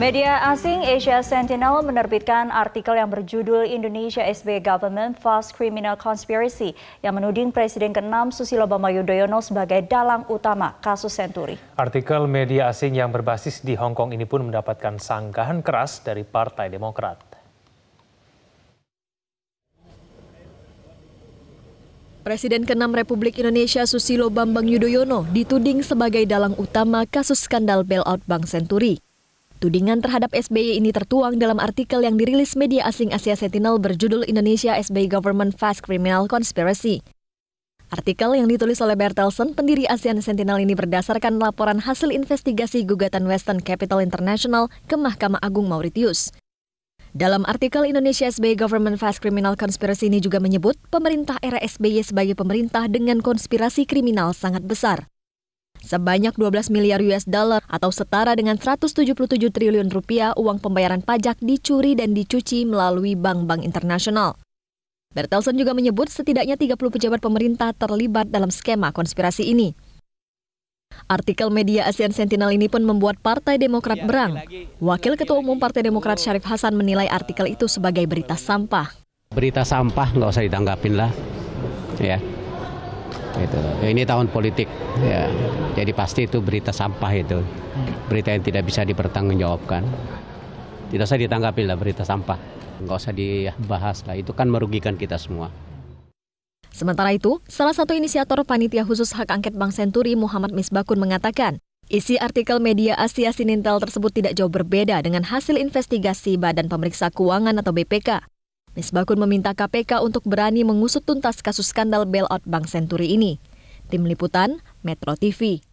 Media asing Asia Sentinel menerbitkan artikel yang berjudul Indonesia SB Government False Criminal Conspiracy yang menuding Presiden ke-6 Susilo Bambang Yudhoyono sebagai dalang utama kasus Senturi. Artikel media asing yang berbasis di Hong Kong ini pun mendapatkan sanggahan keras dari Partai Demokrat. Presiden ke-6 Republik Indonesia Susilo Bambang Yudhoyono dituding sebagai dalang utama kasus skandal bailout Bank Senturi. Tudingan terhadap SBY ini tertuang dalam artikel yang dirilis media asing Asia Sentinel berjudul Indonesia SBY Government Fast Criminal Conspiracy. Artikel yang ditulis oleh Bertelsen, pendiri ASEAN Sentinel ini berdasarkan laporan hasil investigasi gugatan Western Capital International ke Mahkamah Agung Mauritius. Dalam artikel Indonesia SBY Government Fast Criminal Conspiracy ini juga menyebut pemerintah era SBY sebagai pemerintah dengan konspirasi kriminal sangat besar sebanyak 12 miliar US dollar atau setara dengan 177 triliun rupiah uang pembayaran pajak dicuri dan dicuci melalui bank-bank internasional. Bertelsen juga menyebut setidaknya 30 pejabat pemerintah terlibat dalam skema konspirasi ini. Artikel media ASEAN Sentinel ini pun membuat Partai Demokrat iya, berang. Wakil Ketua Umum Partai Demokrat Syarif Hasan menilai artikel itu sebagai berita sampah. Berita sampah nggak usah ditanggapin lah. Ya, Gitu. Ya, ini tahun politik, ya. jadi pasti itu berita sampah itu, berita yang tidak bisa dipertanggungjawabkan. Tidak usah ditanggapi lah berita sampah, nggak usah dibahas lah, itu kan merugikan kita semua. Sementara itu, salah satu inisiator Panitia Khusus Hak Angket Bank Senturi Muhammad Misbakun mengatakan, isi artikel media Asia Sinintel tersebut tidak jauh berbeda dengan hasil investigasi Badan Pemeriksa Keuangan atau BPK. Misbakun meminta KPK untuk berani mengusut tuntas kasus skandal bailout Bank Senturi ini. Tim Liputan, Metro TV.